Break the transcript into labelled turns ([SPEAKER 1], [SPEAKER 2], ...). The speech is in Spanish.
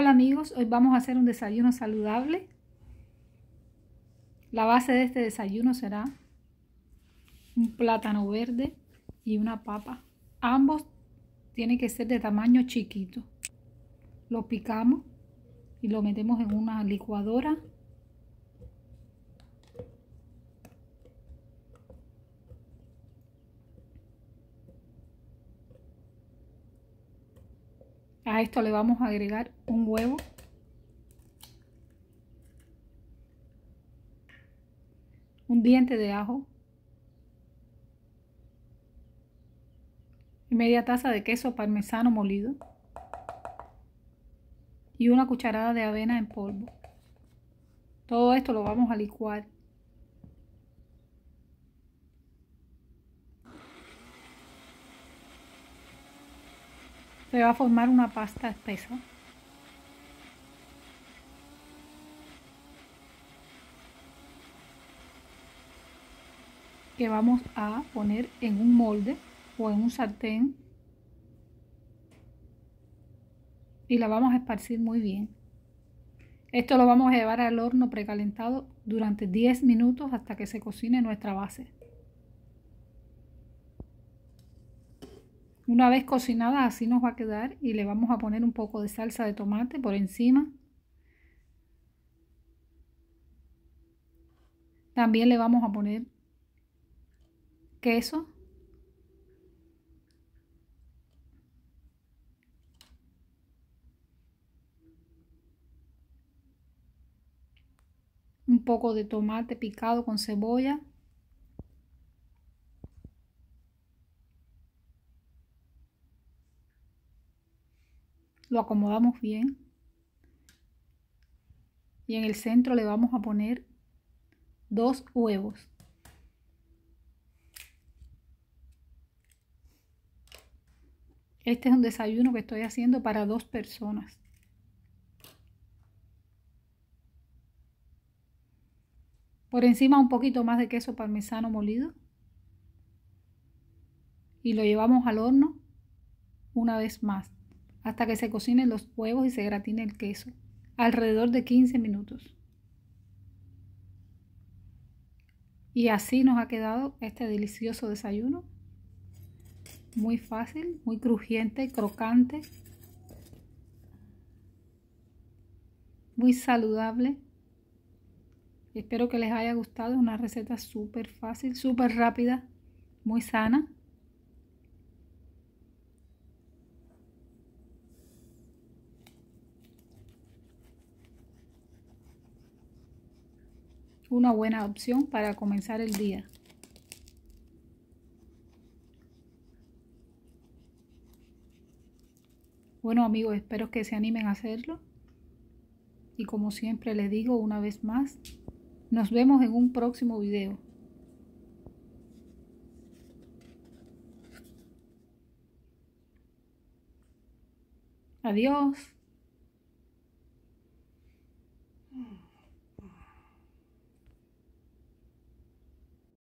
[SPEAKER 1] Hola amigos, hoy vamos a hacer un desayuno saludable. La base de este desayuno será un plátano verde y una papa. Ambos tienen que ser de tamaño chiquito. Lo picamos y lo metemos en una licuadora A esto le vamos a agregar un huevo. Un diente de ajo. Y media taza de queso parmesano molido. Y una cucharada de avena en polvo. Todo esto lo vamos a licuar se va a formar una pasta espesa. que vamos a poner en un molde o en un sartén y la vamos a esparcir muy bien. Esto lo vamos a llevar al horno precalentado durante 10 minutos hasta que se cocine nuestra base. Una vez cocinada así nos va a quedar y le vamos a poner un poco de salsa de tomate por encima. También le vamos a poner queso. un poco de tomate picado con cebolla lo acomodamos bien y en el centro le vamos a poner dos huevos. Este es un desayuno que estoy haciendo para dos personas. Por encima un poquito más de queso parmesano molido. Y lo llevamos al horno una vez más hasta que se cocinen los huevos y se gratine el queso, alrededor de 15 minutos. Y así nos ha quedado este delicioso desayuno. Muy fácil, muy crujiente, crocante, muy saludable. Espero que les haya gustado. Una receta súper fácil, súper rápida, muy sana. una buena opción para comenzar el día. Bueno amigos, espero que se animen a hacerlo. Y como siempre les digo una vez más, nos vemos en un próximo video. Adiós.